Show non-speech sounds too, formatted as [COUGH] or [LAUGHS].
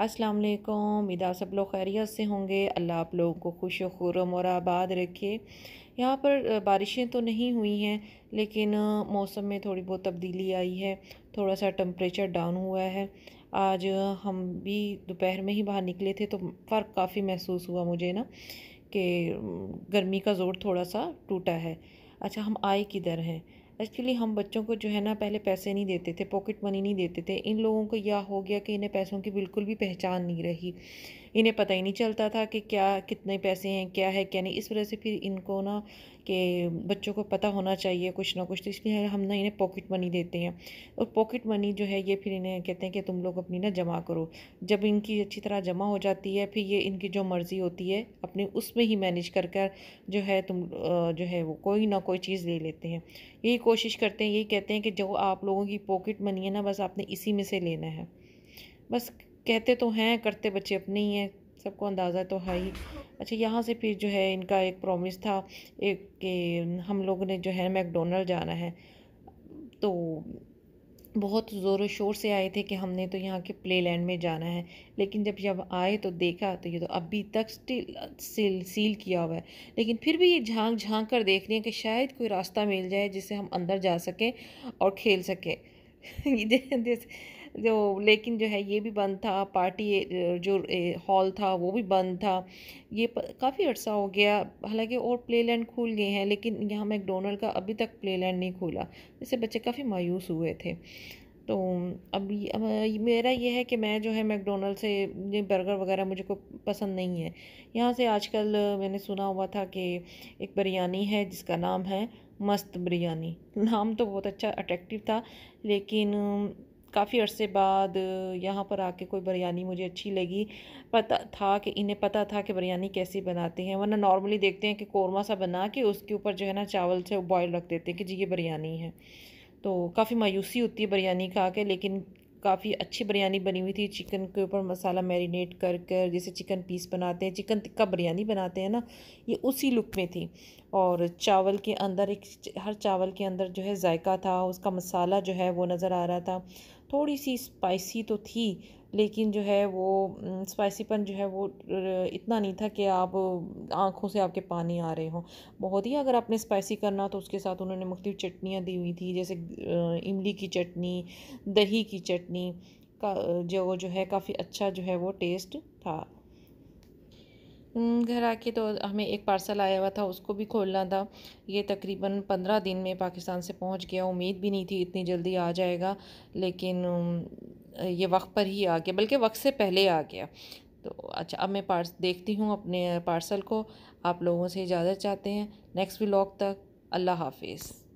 अस्सलाम वालेकुम इदा सब लोग खैरियत से होंगे अल्लाह आप लोगों को खुश खुरम और आबाद रखे यहाँ पर बारिशें तो नहीं हुई हैं लेकिन मौसम में थोड़ी बहुत तब्दीली आई है थोड़ा सा टम्परेचर डाउन हुआ है आज हम भी दोपहर में ही बाहर निकले थे तो फ़र्क काफ़ी महसूस हुआ मुझे ना कि गर्मी का ज़ोर थोड़ा सा टूटा है अच्छा हम आए किधर हैं एक्चुअली हम बच्चों को जो है ना पहले पैसे नहीं देते थे पॉकेट मनी नहीं देते थे इन लोगों को यह हो गया कि इन्हें पैसों की बिल्कुल भी पहचान नहीं रही इन्हें पता ही नहीं चलता था कि क्या कितने पैसे हैं क्या है क्या नहीं इस वजह से फिर इनको ना कि बच्चों को पता होना चाहिए कुछ ना कुछ तो इसलिए हम ना इन्हें पॉकेट मनी देते हैं और पॉकेट मनी जो है ये फिर इन्हें कहते हैं कि तुम लोग अपनी ना जमा करो जब इनकी अच्छी तरह जमा हो जाती है फिर ये इनकी जो मर्ज़ी होती है अपनी उसमें ही मैनेज कर कर जो है तुम जो है वो कोई ना कोई चीज़ ले लेते हैं यही कोशिश करते हैं यही कहते हैं कि जो आप लोगों की पॉकेट मनी है ना बस आपने इसी में से लेना है बस कहते तो हैं करते बच्चे अपने ही हैं सबको अंदाज़ा तो है ही अच्छा यहाँ से फिर जो है इनका एक प्रॉमिस था एक कि हम लोग ने जो है मैकडोनल्ड जाना है तो बहुत ज़ोर शोर से आए थे कि हमने तो यहाँ के प्ले लैंड में जाना है लेकिन जब जब आए तो देखा तो ये तो अभी तक स्टिल सील सील किया हुआ है लेकिन फिर भी ये झांक झांक कर देख रही हैं कि शायद कोई रास्ता मिल जाए जिससे हम अंदर जा सकें और खेल सकें [LAUGHS] जैसे जो लेकिन जो है ये भी बंद था पार्टी जो हॉल था वो भी बंद था ये काफ़ी अर्सा हो गया हालांकि और प्ले लैंड खुल गए हैं लेकिन यहाँ मैकडोनल्ड का अभी तक प्ले लैंड नहीं खुला इससे बच्चे काफ़ी मायूस हुए थे तो अब, अब मेरा ये है कि मैं जो है मैकडोनल्ड से ये बर्गर वगैरह मुझे को पसंद नहीं है यहाँ से आजकल मैंने सुना हुआ था कि एक बिरयानी है जिसका नाम है मस्त बिरयानी नाम तो बहुत अच्छा अट्रैक्टिव था लेकिन काफ़ी अरसे बाद यहाँ पर आके कोई बिरयानी मुझे अच्छी लगी पता था कि इन्हें पता था कि बिरयानी कैसी बनाते हैं वरना नॉर्मली देखते हैं कि कौरमा सा बना के उसके ऊपर जो है ना चावल से बॉयल रख देते हैं कि जी ये बिरयानी है तो काफ़ी मायूसी होती है बिरयानी खा के लेकिन काफ़ी अच्छी बिरयानी बनी हुई थी चिकन के ऊपर मसाला मैरिनेट कर कर जैसे चिकन पीस बनाते हैं चिकन टिक्का बिरयानी बनाते हैं ना ये उसी लुक में थी और चावल के अंदर एक हर चावल के अंदर जो है जायका था उसका मसाला जो है वो नज़र आ रहा था थोड़ी सी स्पाइसी तो थी लेकिन जो है वो स्पाइसीपन जो है वो इतना नहीं था कि आप आँखों से आपके पानी आ रहे हों बहुत ही अगर आपने स्पाइसी करना तो उसके साथ उन्होंने मुख्तु चटनियाँ दी हुई थी जैसे इमली की चटनी दही की चटनी का जो जो है काफ़ी अच्छा जो है वो टेस्ट था घर आके तो हमें एक पार्सल आया हुआ था उसको भी खोलना था ये तकरीबन पंद्रह दिन में पाकिस्तान से पहुंच गया उम्मीद भी नहीं थी इतनी जल्दी आ जाएगा लेकिन ये वक्त पर ही आ गया बल्कि वक्त से पहले आ गया तो अच्छा अब मैं पार्स देखती हूँ अपने पार्सल को आप लोगों से इजाज़त चाहते हैं नेक्स्ट व्लॉग तक अल्लाह हाफिज़